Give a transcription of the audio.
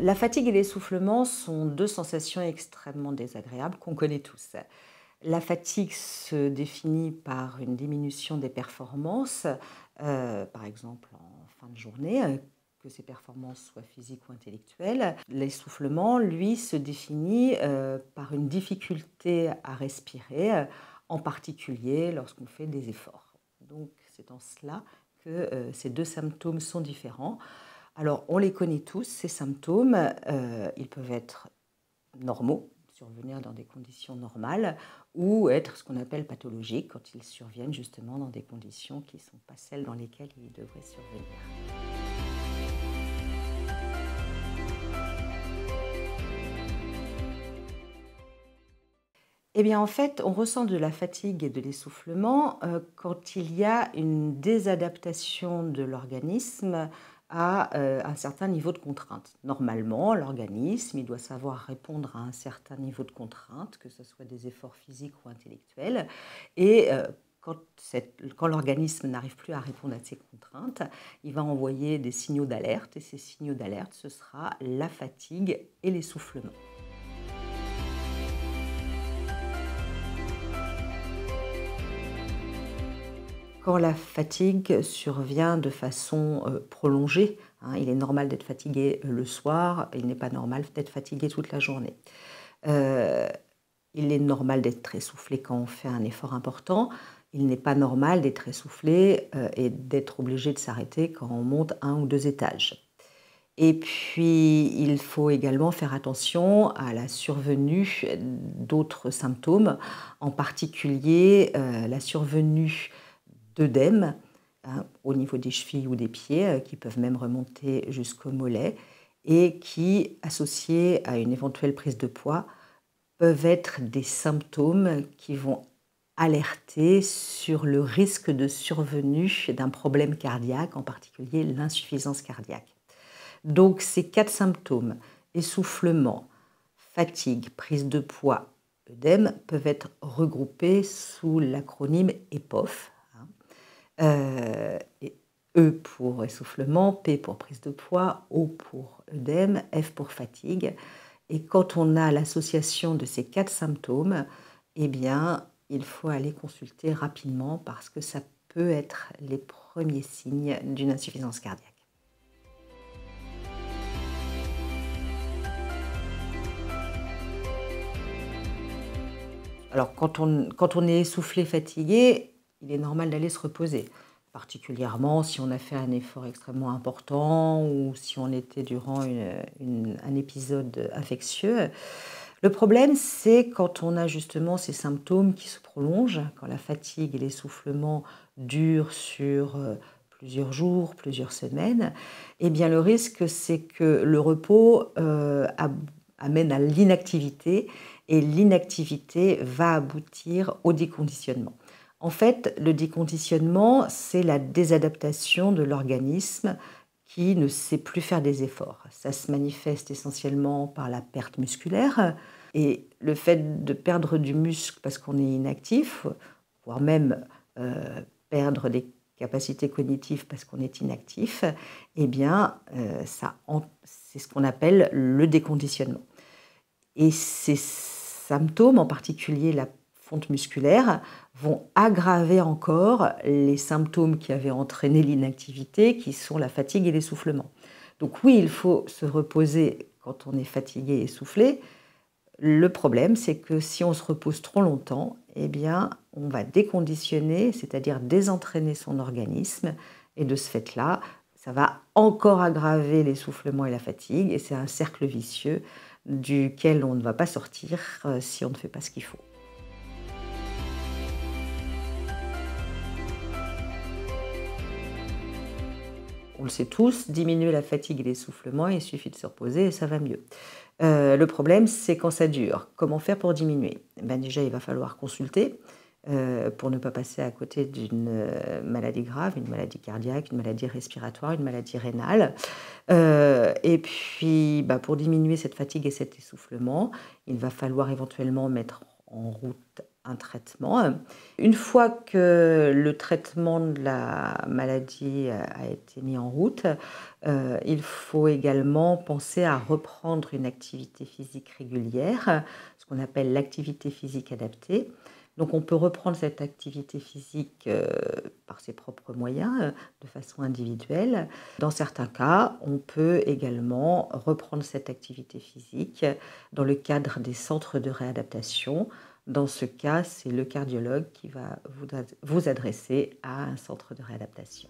la fatigue et l'essoufflement sont deux sensations extrêmement désagréables qu'on connaît tous. La fatigue se définit par une diminution des performances, euh, par exemple en fin de journée, euh, que ces performances soient physiques ou intellectuelles. L'essoufflement, lui, se définit euh, par une difficulté à respirer, en particulier lorsqu'on fait des efforts. Donc c'est en cela que ces deux symptômes sont différents. Alors, on les connaît tous, ces symptômes. Euh, ils peuvent être normaux, survenir dans des conditions normales, ou être ce qu'on appelle pathologiques, quand ils surviennent justement dans des conditions qui ne sont pas celles dans lesquelles ils devraient survenir. Eh bien, en fait, on ressent de la fatigue et de l'essoufflement euh, quand il y a une désadaptation de l'organisme à euh, un certain niveau de contrainte. Normalement, l'organisme, doit savoir répondre à un certain niveau de contrainte, que ce soit des efforts physiques ou intellectuels. Et euh, quand l'organisme n'arrive plus à répondre à ces contraintes, il va envoyer des signaux d'alerte, et ces signaux d'alerte, ce sera la fatigue et l'essoufflement. Quand la fatigue survient de façon euh, prolongée, hein, il est normal d'être fatigué euh, le soir, il n'est pas normal d'être fatigué toute la journée. Euh, il est normal d'être très soufflé quand on fait un effort important. Il n'est pas normal d'être essoufflé soufflé et d'être obligé de s'arrêter quand on monte un ou deux étages. Et puis, il faut également faire attention à la survenue d'autres symptômes, en particulier la survenue d'œdème hein, au niveau des chevilles ou des pieds, euh, qui peuvent même remonter jusqu'au mollet, et qui, associés à une éventuelle prise de poids, peuvent être des symptômes qui vont alerter sur le risque de survenue d'un problème cardiaque, en particulier l'insuffisance cardiaque. Donc ces quatre symptômes, essoufflement, fatigue, prise de poids, œdème, peuvent être regroupés sous l'acronyme EPOF, euh, e pour essoufflement, P pour prise de poids, O pour œdème, F pour fatigue. Et quand on a l'association de ces quatre symptômes, eh bien, il faut aller consulter rapidement parce que ça peut être les premiers signes d'une insuffisance cardiaque. Alors, quand quand on est essoufflé, fatigué, il est normal d'aller se reposer, particulièrement si on a fait un effort extrêmement important ou si on était durant un épisode infectieux. Le problème, c'est quand on a justement ces symptômes qui se prolongent, quand la fatigue et l'essoufflement durent sur euh, plusieurs jours, plusieurs semaines, eh bien le risque, c'est que le repos euh, amène à l'inactivité et l'inactivité va aboutir au déconditionnement. En fait, le déconditionnement, c'est la désadaptation de l'organisme qui ne sait plus faire des efforts. Ça se manifeste essentiellement par la perte musculaire et le fait de perdre du muscle parce qu'on est inactif, voire même euh, perdre des capacités cognitives parce qu'on est inactif, eh bien, euh, c'est ce qu'on appelle le déconditionnement. Et ces symptômes, en particulier la musculaires vont aggraver encore les symptômes qui avaient entraîné l'inactivité, qui sont la fatigue et l'essoufflement. Donc oui, il faut se reposer quand on est fatigué et essoufflé. Le problème, c'est que si on se repose trop longtemps, eh bien, on va déconditionner, c'est-à-dire désentraîner son organisme. Et de ce fait-là, ça va encore aggraver l'essoufflement et la fatigue. Et c'est un cercle vicieux duquel on ne va pas sortir euh, si on ne fait pas ce qu'il faut. on le sait tous, diminuer la fatigue et l'essoufflement, il suffit de se reposer et ça va mieux. Euh, le problème, c'est quand ça dure. Comment faire pour diminuer ben Déjà, il va falloir consulter euh, pour ne pas passer à côté d'une euh, maladie grave, une maladie cardiaque, une maladie respiratoire, une maladie rénale. et puis, ben, pour diminuer cette fatigue et cet essoufflement, il va falloir éventuellement mettre en route un traitement. Une fois que le traitement de la maladie euh, a été mis en route, euh, il faut également penser à reprendre une activité physique régulière, ce qu'on appelle l'activité physique adaptée. Donc on peut reprendre cette activité physique euh, par ses propres moyens, de façon individuelle. Dans certains cas, on peut également reprendre cette activité physique dans le cadre des centres de réadaptation, dans ce cas, c'est le cardiologue qui va vous adresser à un centre de réadaptation.